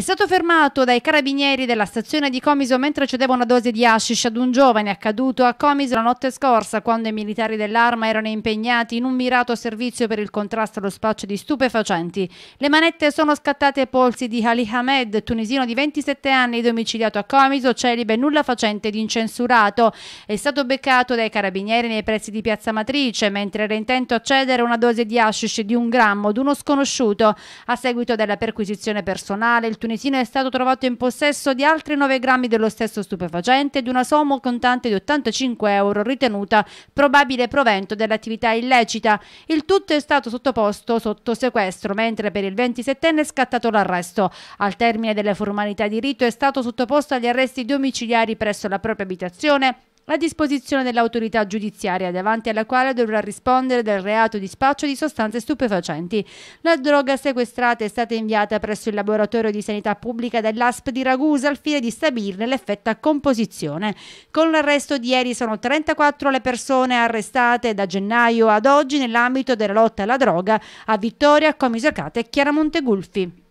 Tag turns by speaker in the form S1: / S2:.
S1: È stato fermato dai carabinieri della stazione di Comiso mentre cedeva una dose di hashish ad un giovane accaduto a Comiso la notte scorsa quando i militari dell'arma erano impegnati in un mirato servizio per il contrasto allo spaccio di stupefacenti. Le manette sono scattate ai polsi di Ali Hamed, tunisino di 27 anni domiciliato a Comiso, celibe nulla facente ed incensurato. È stato beccato dai carabinieri nei pressi di Piazza Matrice mentre era intento a cedere una dose di hashish di un grammo ad uno sconosciuto. A seguito della perquisizione personale il tunisino tunisina è stato trovato in possesso di altri 9 grammi dello stesso stupefacente e di una somma contante di 85 euro ritenuta probabile provento dell'attività illecita. Il tutto è stato sottoposto sotto sequestro, mentre per il 27enne è scattato l'arresto. Al termine delle formalità di rito è stato sottoposto agli arresti domiciliari presso la propria abitazione la disposizione dell'autorità giudiziaria davanti alla quale dovrà rispondere del reato di spaccio di sostanze stupefacenti. La droga sequestrata è stata inviata presso il laboratorio di sanità pubblica dell'ASP di Ragusa al fine di stabilirne l'effetta composizione. Con l'arresto di ieri sono 34 le persone arrestate da gennaio ad oggi nell'ambito della lotta alla droga a Vittoria, Comisocate e Chiaramonte Gulfi.